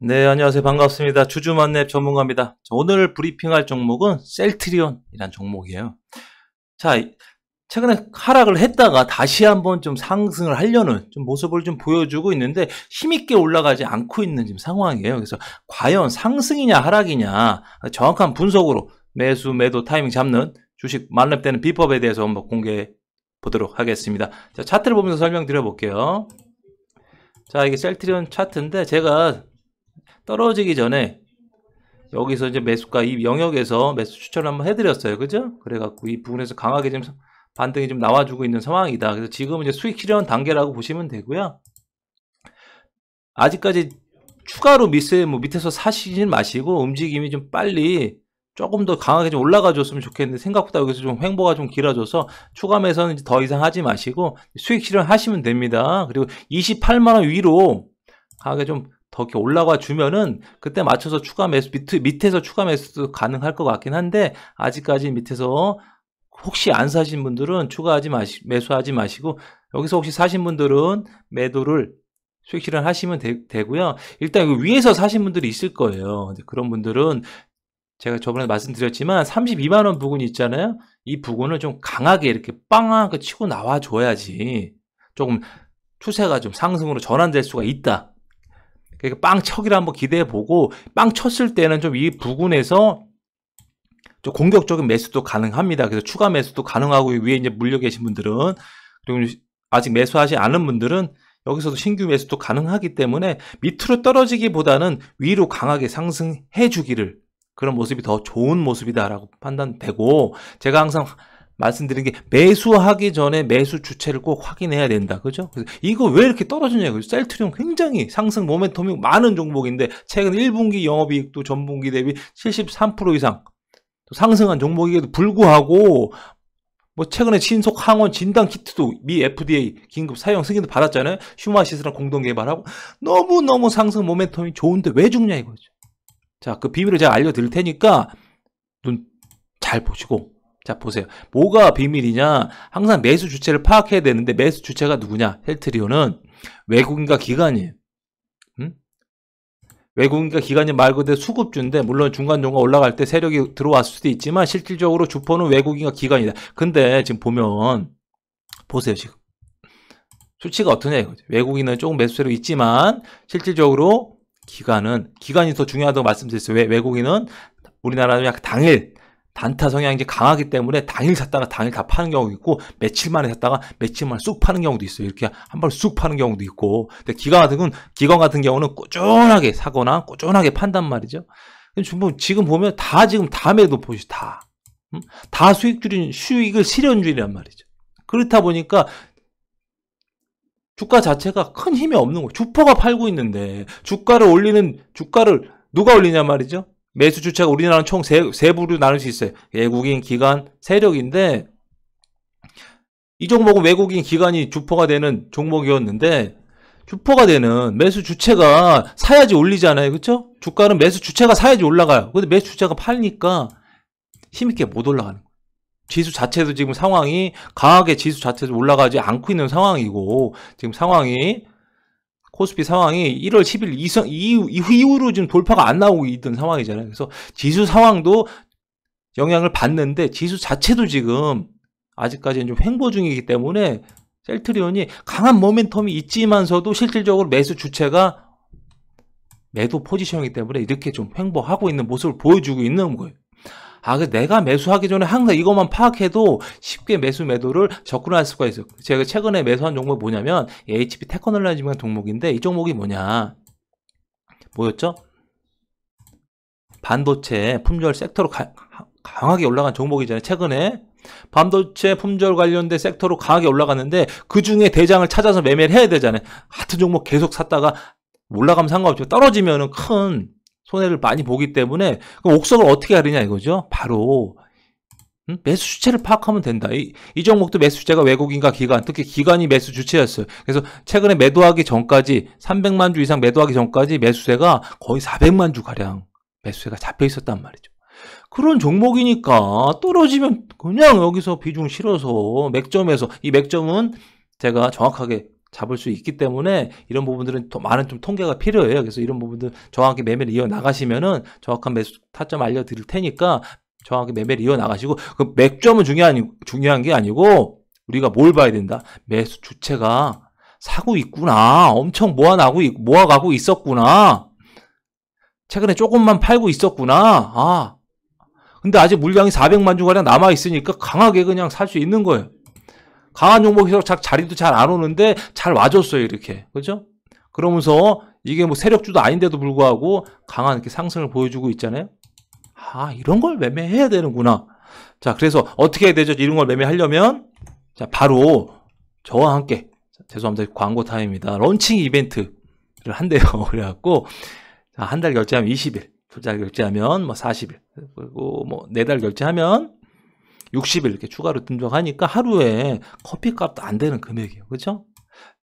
네, 안녕하세요. 반갑습니다. 주주만렙 전문가입니다. 오늘 브리핑할 종목은 셀트리온이란 종목이에요. 자, 최근에 하락을 했다가 다시 한번 좀 상승을 하려는 좀 모습을 좀 보여주고 있는데 힘있게 올라가지 않고 있는 지금 상황이에요. 그래서 과연 상승이냐 하락이냐 정확한 분석으로 매수, 매도, 타이밍 잡는 주식 만렙되는 비법에 대해서 한번 공개해 보도록 하겠습니다. 자, 차트를 보면서 설명드려 볼게요. 자, 이게 셀트리온 차트인데 제가 떨어지기 전에 여기서 이제 매수가 이 영역에서 매수 추천을 한번 해드렸어요. 그죠? 그래갖고 이 부분에서 강하게 좀 반등이 좀 나와주고 있는 상황이다. 그래서 지금 이제 수익 실현 단계라고 보시면 되고요. 아직까지 추가로 미에뭐 밑에서 사시진 마시고 움직임이 좀 빨리 조금 더 강하게 좀 올라가 줬으면 좋겠는데 생각보다 여기서 좀 횡보가 좀 길어져서 추가 매수는 더 이상 하지 마시고 수익 실현 하시면 됩니다. 그리고 28만원 위로 강하게 좀더 이렇게 올라가 주면은 그때 맞춰서 추가 매수 밑, 에서 추가 매수도 가능할 것 같긴 한데 아직까지 밑에서 혹시 안 사신 분들은 추가하지 마시 매수하지 마시고 여기서 혹시 사신 분들은 매도를 수익 실현 하시면 되, 고요 일단 그 위에서 사신 분들이 있을 거예요. 그런 분들은 제가 저번에 말씀드렸지만 32만 원 부분이 있잖아요. 이 부분을 좀 강하게 이렇게 빵하게 치고 나와 줘야지 조금 추세가 좀 상승으로 전환될 수가 있다. 그러니까 빵척이라 한번 기대해 보고 빵 쳤을 때는 좀 이 부근에서 좀 공격적인 매수도 가능합니다. 그래서 추가 매수도 가능하고 위에 이제 물려 계신 분들은 그리고 아직 매수하지 않은 분들은 여기서도 신규 매수도 가능하기 때문에 밑으로 떨어지기보다는 위로 강하게 상승해 주기를 그런 모습이 더 좋은 모습이다라고 판단되고 제가 항상 말씀드린 게 매수하기 전에 매수 주체를 꼭 확인해야 된다. 그죠? 이거 왜 이렇게 떨어지냐고요. 셀트리온 굉장히 상승 모멘텀이 많은 종목인데 최근 1분기 영업이익도 전분기 대비 73% 이상 상승한 종목이기도 불구하고 뭐 최근에 신속 항원 진단 키트도 미 FDA 긴급 사용 승인도 받았잖아요. 휴마시스랑 공동 개발하고 너무너무 상승 모멘텀이 좋은데 왜 죽냐 이거죠. 자, 그 비밀을 제가 알려 드릴 테니까 눈 잘 보시고 자, 보세요. 뭐가 비밀이냐? 항상 매수 주체를 파악해야 되는데 매수 주체가 누구냐? 헬트리오는 외국인과 기관이에요. 음? 외국인과 기관이 말 그대로 수급주인데 물론 중간 종가 올라갈 때 세력이 들어왔을 수도 있지만 실질적으로 주포는 외국인과 기관이다. 근데 지금 보면 보세요, 지금. 수치가 어떠냐 이거죠. 외국인은 조금 매수세로 있지만 실질적으로 기관은기관이더 중요하다고 말씀드렸어요. 왜 외국인은 우리나라는 약 당일 단타 성향이 강하기 때문에 당일 샀다가 당일 다 파는 경우도 있고 며칠 만에 샀다가 며칠 만에 쑥 파는 경우도 있어요. 이렇게 한 번 쑥 파는 경우도 있고 근데 기관 같은 경우는, 기관 같은 경우는 꾸준하게 사거나 꾸준하게 판단 말이죠. 뭐 지금 보면 다 지금 다음에도 보시 다. 음? 다 수익 줄인 수익을 실현 줄이란 말이죠. 그렇다 보니까 주가 자체가 큰 힘이 없는 거예요. 주포가 팔고 있는데 주가를 올리는 주가를 누가 올리냐 말이죠. 매수 주체가 우리나라는 총 세, 세 부류 나눌 수 있어요. 외국인, 기관, 세력인데 이 종목은 외국인, 기관이 주포가 되는 종목이었는데 주포가 되는 매수 주체가 사야지 올리잖아요. 그렇죠? 주가는 매수 주체가 사야지 올라가요. 근데 매수 주체가 팔니까 힘있게 못 올라가는 거예요. 지수 자체도 지금 상황이 강하게 지수 자체도 올라가지 않고 있는 상황이고 지금 상황이 코스피 상황이 1월 10일 이상, 이후, 이후로 지금 돌파가 안 나오고 있던 상황이잖아요. 그래서 지수 상황도 영향을 받는데 지수 자체도 지금 아직까지는 좀 횡보 중이기 때문에 셀트리온이 강한 모멘텀이 있지만서도 실질적으로 매수 주체가 매도 포지션이기 때문에 이렇게 좀 횡보하고 있는 모습을 보여주고 있는 거예요. 아, 그 내가 매수하기 전에 항상 이것만 파악해도 쉽게 매수 매도를 접근할 수가 있어요. 제가 최근에 매수한 종목이 뭐냐면 HP 테크놀라지만 종목인데 이 종목이 뭐냐? 뭐였죠? 반도체 품절 섹터로 가, 강하게 올라간 종목이잖아요. 최근에 반도체 품절 관련된 섹터로 강하게 올라갔는데 그 중에 대장을 찾아서 매매를 해야 되잖아요. 같은 종목 계속 샀다가 올라가면 상관없죠. 떨어지면큰 손해를 많이 보기 때문에 그럼 옥석을 어떻게 하느냐 이거죠. 바로 음? 매수 주체를 파악하면 된다. 이, 이 종목도 매수 주체가 외국인과 기관, 특히 기관이 매수 주체였어요. 그래서 최근에 매도하기 전까지 300만 주 이상 매도하기 전까지 매수세가 거의 400만 주 가량 매수세가 잡혀 있었단 말이죠. 그런 종목이니까 떨어지면 그냥 여기서 비중 실어서 맥점에서 이 맥점은 제가 정확하게 잡을 수 있기 때문에 이런 부분들은 더 많은 좀 통계가 필요해요. 그래서 이런 부분들 정확히 매매를 이어 나가시면은 정확한 매수 타점 알려드릴 테니까 정확히 매매를 이어 나가시고 그 맥점은 중요한 중요한 게 아니고 우리가 뭘 봐야 된다. 매수 주체가 사고 있구나. 엄청 모아나고 모아가고 있었구나. 최근에 조금만 팔고 있었구나. 아. 근데 아직 물량이 400만 주가량 남아 있으니까 강하게 그냥 살 수 있는 거예요. 강한 종목이서 자, 자리도 잘 안 오는데 잘 와줬어요 이렇게 그죠? 그러면서 이게 뭐 세력주도 아닌데도 불구하고 강한 이렇게 상승을 보여주고 있잖아요. 아 이런 걸 매매해야 되는구나. 자 그래서 어떻게 해야 되죠? 이런 걸 매매하려면 자 바로 저와 함께 자, 죄송합니다 광고 타임입니다. 런칭 이벤트를 한대요. 그래갖고 한달 결제하면 20일, 두 달 결제하면 뭐 40일, 그리고 뭐 네 달 결제하면 60일 이렇게 추가로 등록하니까 하루에 커피값도 안 되는 금액이에요. 그렇죠?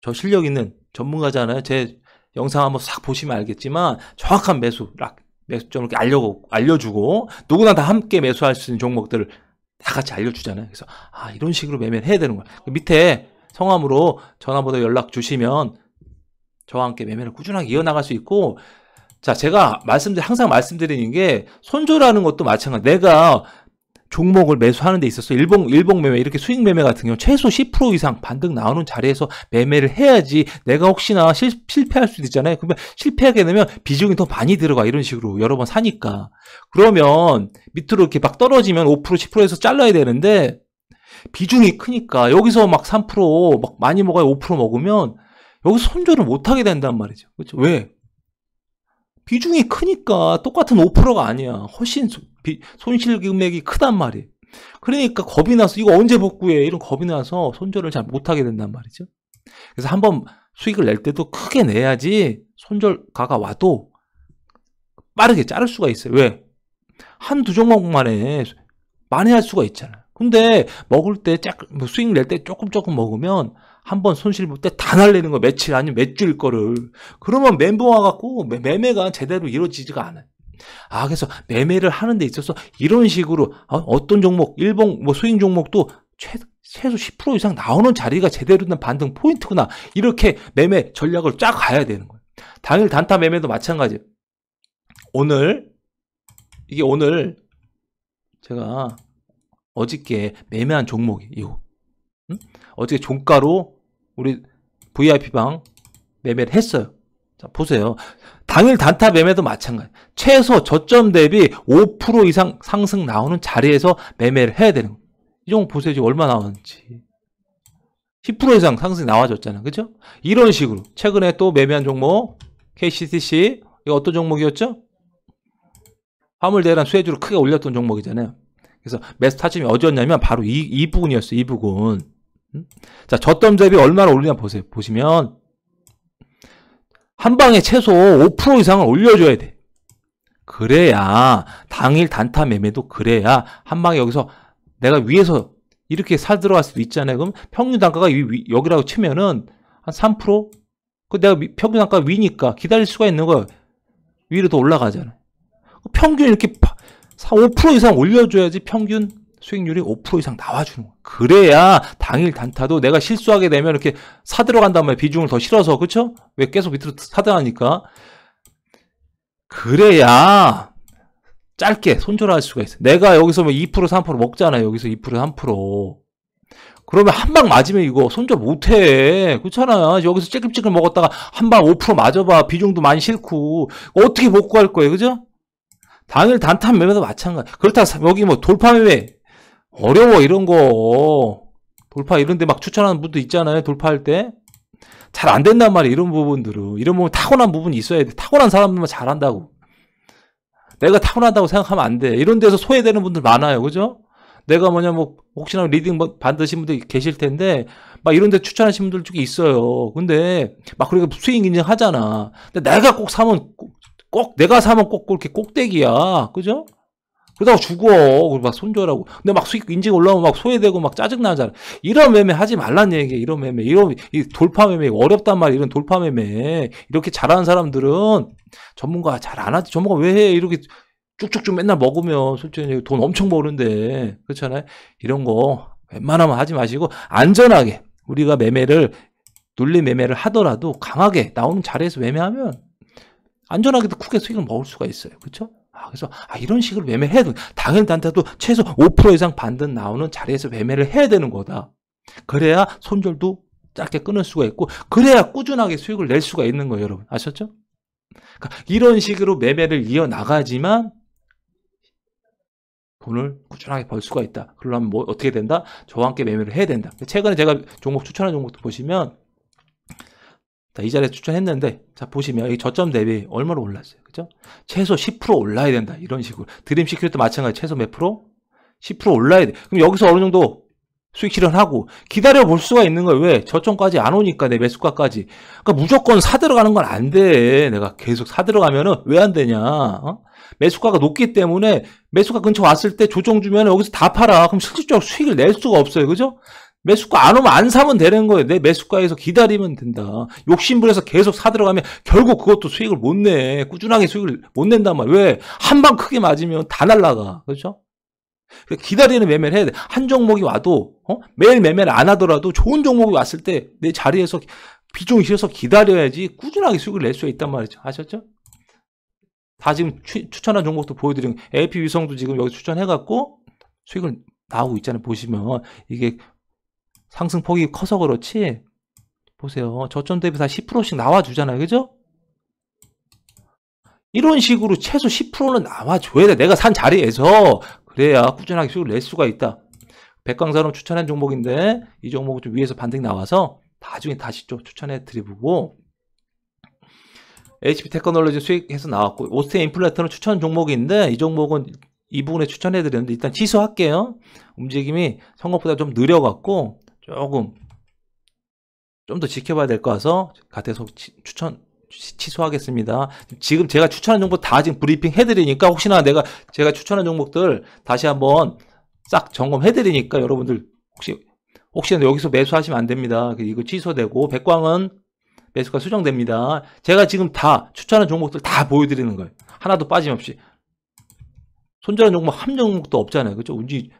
저 실력 있는 전문가잖아요. 제 영상 한번 싹 보시면 알겠지만 정확한 매수 락 매수점 이렇게 알려 알려주고 누구나 다 함께 매수할 수 있는 종목들을 다 같이 알려주잖아요. 그래서 아 이런 식으로 매매를 해야 되는 거예요 그 밑에 성함으로 전화번호 연락 주시면 저와 함께 매매를 꾸준하게 이어나갈 수 있고 자 제가 말씀드 항상 말씀드리는 게 손절하는 것도 마찬가지. 내가 종목을 매수하는 데 있어서 일봉 일봉 매매 이렇게 수익 매매 같은 경우 최소 10% 이상 반등 나오는 자리에서 매매를 해야지 내가 혹시나 실, 패할수 도 있잖아요. 그러면 실패하게 되면 비중이 더 많이 들어가 이런 식으로 여러 번 사니까 그러면 밑으로 이렇게 막 떨어지면 5% 10%에서 잘라야 되는데 비중이 크니까 여기서 막 3%막 많이 먹어야 5% 먹으면 여기서 손절을 못 하게 된단 말이죠. 그렇죠? 왜? 비중이 크니까 똑같은 5%가 아니야. 훨씬 소, 비, 손실 금액이 크단 말이에요. 그러니까 겁이 나서 이거 언제 복구해 이런 겁이 나서 손절을 잘 못하게 된단 말이죠. 그래서 한번 수익을 낼 때도 크게 내야지 손절가가 와도 빠르게 자를 수가 있어요. 왜? 한 두 종목만에 만회할 수가 있잖아요. 근데 먹을 때 짝, 뭐 수익 낼 때 조금 조금 먹으면 한번 손실 볼 때 다 날리는 거 며칠 아니면 몇 주일 거를 그러면 멘붕 와갖고 매매가 제대로 이루어지지가 않아요. 아 그래서 매매를 하는 데 있어서 이런 식으로 어, 어떤 종목 일본 뭐 수익 종목도 최, 최소 10% 이상 나오는 자리가 제대로 된 반등 포인트구나 이렇게 매매 전략을 쫙 가야 되는 거예요. 당일 단타 매매도 마찬가지. 오늘 이게 오늘 제가 어저께 매매한 종목이 이거 어떻게 종가로 우리 VIP방 매매를 했어요. 자, 보세요. 당일 단타 매매도 마찬가지. 최소 저점 대비 5% 이상 상승 나오는 자리에서 매매를 해야 되는 거예요. 이 정도 보세요. 지금 얼마 나오는지. 10% 이상 상승이 나와줬잖아요. 그죠? 이런 식으로. 최근에 또 매매한 종목, KCTC, 이거 어떤 종목이었죠? 화물대란 수혜주로 크게 올렸던 종목이잖아요. 그래서 매수 타점이 어디였냐면 바로 이, 이 부분이었어요. 이 부분. 음? 자, 저점 대비 얼마나 올리냐 보세요. 보시면 한 방에 최소 5% 이상을 올려줘야 돼. 그래야 당일 단타 매매도 그래야 한 방에 여기서 내가 위에서 이렇게 살 들어갈 수도 있잖아요. 그럼 평균 단가가 여기라고 치면은 한 3%? 그 내가 평균 단가 위니까 기다릴 수가 있는 거야. 위로 더 올라가잖아. 요 평균 이렇게 5% 이상 올려줘야지 평균 수익률이 5% 이상 나와주는 거야. 그래야 당일 단타도 내가 실수하게 되면 이렇게 사들어간 다음에 비중을 더 실어서 그쵸? 왜 계속 밑으로 사들어가니까 그래야 짧게 손절할 수가 있어. 내가 여기서 뭐2% 3% 먹잖아요. 여기서 2% 3%. 그러면 한 방 맞으면 이거 손절 못해. 그렇잖아. 여기서 찔끔찔끔 먹었다가 한 방 5% 맞아봐. 비중도 많이 싫고. 어떻게 복구할 거예요. 그죠? 당일 단타 매매도 마찬가지. 그렇다 고 여기 뭐 돌파 매매 어려워 이런 거 돌파 이런 데 막 추천하는 분도 있잖아요 돌파할 때 잘 안 된단 말이에요 이런 부분들은 이런 부분 타고난 부분이 있어야 돼 타고난 사람들만 잘한다고 내가 타고난다고 생각하면 안 돼 이런 데서 소외되는 분들 많아요 그죠 내가 뭐냐 뭐 혹시나 리딩 받으신 뭐, 분들 계실 텐데 막 이런 데 추천하시는 분들 쪽에 있어요 근데 막 그렇게 스윙 인증하잖아 근데 내가 꼭 사면 꼭, 꼭 내가 사면 꼭 그렇게 꼭대기야 그죠 그러다가 죽어. 막 손절하고. 근데 막 수익 인증 올라오면 막 소외되고 막 짜증나잖아. 이런 매매 하지 말란 얘기야. 이런 매매. 이런, 이 돌파 매매. 어렵단 말이야. 이런 돌파 매매. 이렇게 잘하는 사람들은 전문가 잘 안 하지. 전문가 왜 해? 이렇게 쭉쭉쭉 맨날 먹으면 솔직히 돈 엄청 버는데. 그렇잖아요. 이런 거 웬만하면 하지 마시고 안전하게 우리가 매매를 논리 매매를 하더라도 강하게 나오는 자리에서 매매하면 안전하게도 크게 수익을 먹을 수가 있어요. 그렇죠? 아, 그래서 아, 이런 식으로 매매를 해야 돼. 당연히 단타도 최소 5% 이상 반등 나오는 자리에서 매매를 해야 되는 거다. 그래야 손절도 짧게 끊을 수가 있고 그래야 꾸준하게 수익을 낼 수가 있는 거예요, 여러분. 아셨죠? 그러니까 이런 식으로 매매를 이어 나가지만 돈을 꾸준하게 벌 수가 있다. 그러면 뭐 어떻게 된다? 저와 함께 매매를 해야 된다. 최근에 제가 종목 추천한 종목도 보시면 자, 이 자리에 추천했는데 자 보시면 여기 저점 대비 얼마로 올랐어요. 그죠? 최소 10% 올라야 된다. 이런 식으로. 드림 시큐리티 마찬가지 최소 몇 프로? 10% 올라야 돼. 그럼 여기서 어느 정도 수익 실현하고 기다려 볼 수가 있는 거예요. 왜? 저점까지 안 오니까 내 매수가까지. 그러니까 무조건 사 들어가는 건 안 돼. 내가 계속 사 들어가면은 왜 안 되냐? 어? 매수가가 높기 때문에 매수가 근처 왔을 때 조정 주면 여기서 다 팔아. 그럼 실질적으로 수익을 낼 수가 없어요. 그죠? 매수가 안 오면 안 사면 되는 거예요. 내 매수가에서 기다리면 된다. 욕심부려서 계속 사들어가면 결국 그것도 수익을 못 내. 꾸준하게 수익을 못 낸단 말이에요. 왜? 한 방 크게 맞으면 다 날라가. 그렇죠? 그러니까 기다리는 매매를 해야 돼. 한 종목이 와도 어? 매일 매매를 안 하더라도 좋은 종목이 왔을 때 내 자리에서 비중이 실어서 기다려야지 꾸준하게 수익을 낼 수 있단 말이죠. 아셨죠? 다 지금 추, 천한 종목도 보여드린 AP 위성도 지금 여기 추천해갖고 수익을 나오고 있잖아요. 보시면 이게 상승폭이 커서 그렇지 보세요. 저점 대비 다 10%씩 나와주잖아요. 그죠? 이런 식으로 최소 10%는 나와줘야 돼. 내가 산 자리에서. 그래야 꾸준하게 수익을 낼 수가 있다. 백강사로 추천한 종목인데 이종목을좀 위에서 반등이 나와서 나중에 다시 좀 추천해 드려보고 HP 테크놀로지 수익해서 나왔고 오스테 인플레터는 추천 종목인데 이 종목은 이 부분에 추천해 드렸는데 일단 취소할게요. 움직임이 생각보다 좀 느려갖고 조금 좀 더 지켜봐야 될 것 같아서 가태석 추천 취소하겠습니다. 지금 제가 추천한 정보 다 지금 브리핑 해드리니까 혹시나 내가 제가 추천한 종목들 다시 한번 싹 점검해드리니까 여러분들 혹시 혹시나 여기서 매수하시면 안 됩니다. 그 이거 취소되고 백광은 매수가 수정됩니다. 제가 지금 다 추천한 종목들 다 보여드리는 거예요. 하나도 빠짐없이. 손절한 종목 한 종목도 없잖아요. 그죠? 렇 운지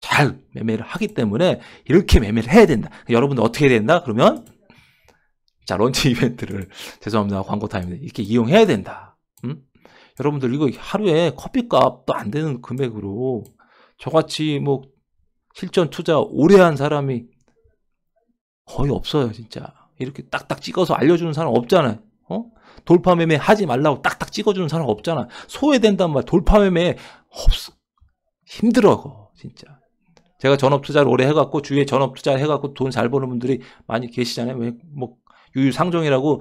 잘 매매를 하기 때문에 이렇게 매매를 해야 된다. 그러니까 여러분들 어떻게 해야 된다? 그러면 자 런치 이벤트를 죄송합니다 광고 타임인데 이렇게 이용해야 된다. 음? 여러분들 이거 하루에 커피값도 안 되는 금액으로 저같이 뭐 실전 투자 오래 한 사람이 거의 없어요 진짜 이렇게 딱딱 찍어서 알려주는 사람 없잖아요 어? 돌파 매매 하지 말라고 딱딱 찍어주는 사람 없잖아 소외된단 말 돌파 매매 없어 힘들어 진짜 제가 전업 투자를 오래 해갖고 주위에 전업 투자 해갖고 돈 잘 버는 분들이 많이 계시잖아요. 왜뭐 유유상종이라고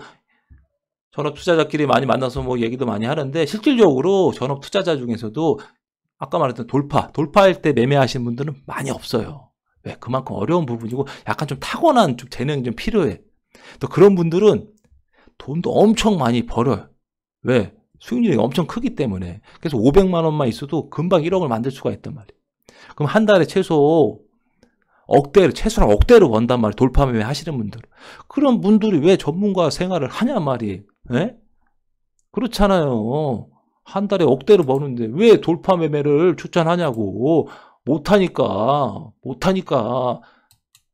전업 투자자끼리 많이 만나서 뭐 얘기도 많이 하는데 실질적으로 전업 투자자 중에서도 아까 말했던 돌파, 돌파할 때 매매하신 분들은 많이 없어요. 왜? 그만큼 어려운 부분이고 약간 좀 타고난 좀 재능이 좀 필요해. 또 그런 분들은 돈도 엄청 많이 벌어요. 왜? 수익률이 엄청 크기 때문에. 그래서 500만 원만 있어도 금방 1억을 만들 수가 있단 말이에요. 그럼 한 달에 최소 억대로 최소한 억대로 번단 말이에요. 돌파 매매 하시는 분들. 그런 분들이 왜 전문가 생활을 하냐 말이에요. 예? 그렇잖아요. 한 달에 억대로 버는데 왜 돌파 매매를 추천하냐고. 못하니까 못하니까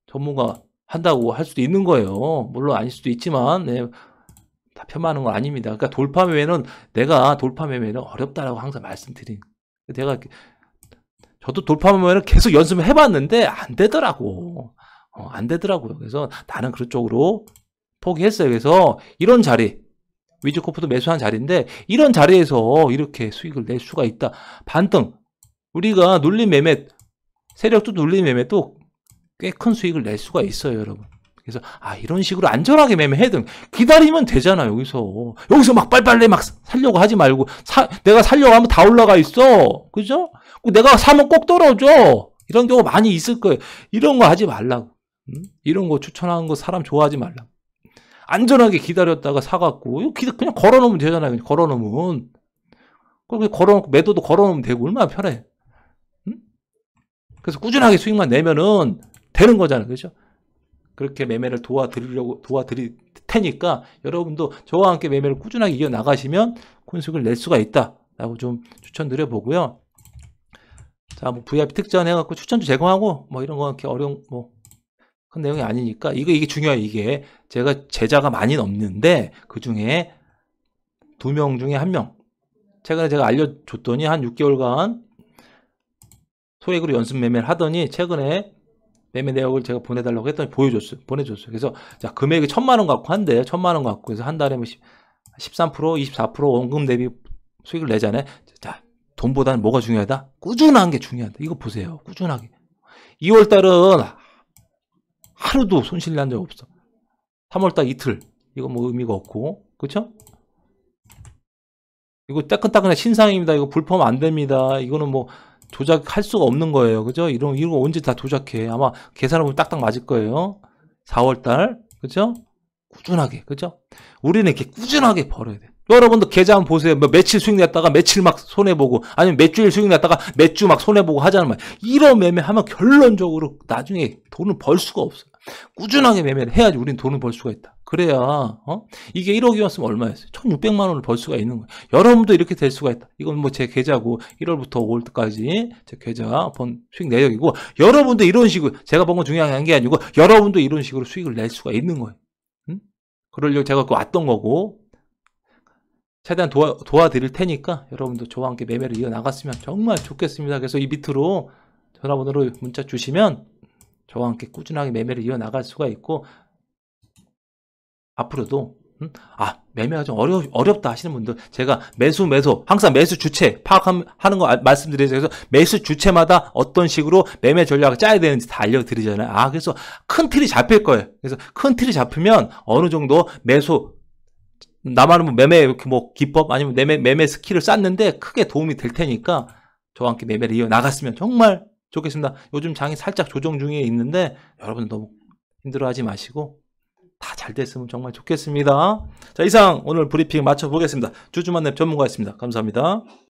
전문가 한다고 할 수도 있는 거예요. 물론 아닐 수도 있지만 네, 예. 다편하하는건 아닙니다. 그러니까 돌파 매매는 내가 돌파 매매는 어렵다라고 항상 말씀드린. 내가 저도 돌파하면 계속 연습을 해봤는데 안 되더라고. 어, 안 되더라고요. 그래서 나는 그쪽으로 포기했어요. 그래서 이런 자리, 위즈코프도 매수한 자리인데 이런 자리에서 이렇게 수익을 낼 수가 있다. 반등, 우리가 눌린 매매, 세력도 눌린 매매도 꽤 큰 수익을 낼 수가 있어요. 여러분. 그래서 아 이런 식으로 안전하게 매매해야 기다리면 되잖아 여기서 여기서 막 빨빨래 막 살려고 하지 말고 사, 내가 살려고 하면 다 올라가 있어 그죠? 내가 사면 꼭 떨어져 이런 경우 많이 있을 거예요 이런 거 하지 말라고 음? 이런 거 추천하는 거 사람 좋아하지 말라고 안전하게 기다렸다가 사갖고 그냥 걸어놓으면 되잖아요 그냥 걸어놓으면 그렇게 걸어놓고 매도도 걸어놓으면 되고 얼마나 편해 음? 그래서 꾸준하게 수익만 내면은 되는 거잖아요 그죠? 그렇게 매매를 도와드리려고 도와드릴 테니까 여러분도 저와 함께 매매를 꾸준하게 이어 나가시면 콘수익을 낼 수가 있다라고 좀 추천드려 보고요. 자, 뭐 VIP 특전 해갖고 추천주 제공하고 뭐 이런 거 이렇게 어려운 뭐 큰 내용이 아니니까 이거 이게 중요해요. 이게 제가 제자가 많이 넘는데 그 중에 두 명 중에 한 명. 최근에 제가 알려줬더니 한 6개월간 소액으로 연습 매매를 하더니 최근에 매매 내역을 제가 보내달라고 했더니 보여줬어요. 보내줬어요. 그래서 자 금액이 천만 원 갖고 한대 천만 원 갖고 그래서 한 달에 13%, 뭐 24% 원금 대비 수익을 내잖아요. 자 돈보다는 뭐가 중요하다? 꾸준한 게 중요하다. 이거 보세요. 꾸준하게. 2월 달은 하루도 손실 난 적 없어. 3월 달 이틀. 이거 뭐 의미가 없고. 그쵸 이거 따끈따끈한 신상입니다. 이거 불펌 안 됩니다. 이거는 뭐 조작할 수가 없는 거예요. 그죠? 이런 이거 언제 다 조작해. 아마 계산을 보면 딱딱 맞을 거예요. 4월 달. 그죠? 꾸준하게. 그죠? 우리는 이렇게 꾸준하게 벌어야 돼. 여러분도 계좌 한번 보세요. 뭐 며칠 수익 냈다가 며칠 막 손해 보고 아니면 몇 주일 수익 냈다가 몇 주 막 손해 보고 하자는 말. 이런 매매하면 결론적으로 나중에 돈을 벌 수가 없어요. 꾸준하게 매매를 해야지 우린 돈을 벌 수가 있다. 그래야 어? 이게 1억이었으면 얼마였어요? 1,600만 원을 벌 수가 있는 거예요. 여러분도 이렇게 될 수가 있다. 이건 뭐 제 계좌고 1월부터 5월까지 제 계좌 번 수익 내역이고 여러분도 이런 식으로 제가 본 건 중요한 게 아니고 여러분도 이런 식으로 수익을 낼 수가 있는 거예요. 응? 그러려고 제가 그 왔던 거고 최대한 도와, 도와드릴 테니까 여러분도 저와 함께 매매를 이어나갔으면 정말 좋겠습니다. 그래서 이 밑으로 전화번호로 문자 주시면 저와 함께 꾸준하게 매매를 이어나갈 수가 있고 앞으로도 음? 아 매매가 좀 어려, 어렵다 하시는 분들 제가 매수 매수 항상 매수 주체 파악하는 거 아, 말씀드리죠 그래서 매수 주체마다 어떤 식으로 매매 전략을 짜야 되는지 다 알려드리잖아요 아 그래서 큰 틀이 잡힐 거예요 그래서 큰 틀이 잡히면 어느 정도 매수 나만은 뭐 매매 이렇게 뭐 기법 아니면 매매, 매매 스킬을 쌓는데 크게 도움이 될 테니까 저와 함께 매매를 이어 나갔으면 정말 좋겠습니다. 요즘 장이 살짝 조정 중에 있는데 여러분 너무 힘들어하지 마시고 다 잘 됐으면 정말 좋겠습니다. 자 이상 오늘 브리핑 마쳐보겠습니다. 주주만렙 전문가였습니다. 감사합니다.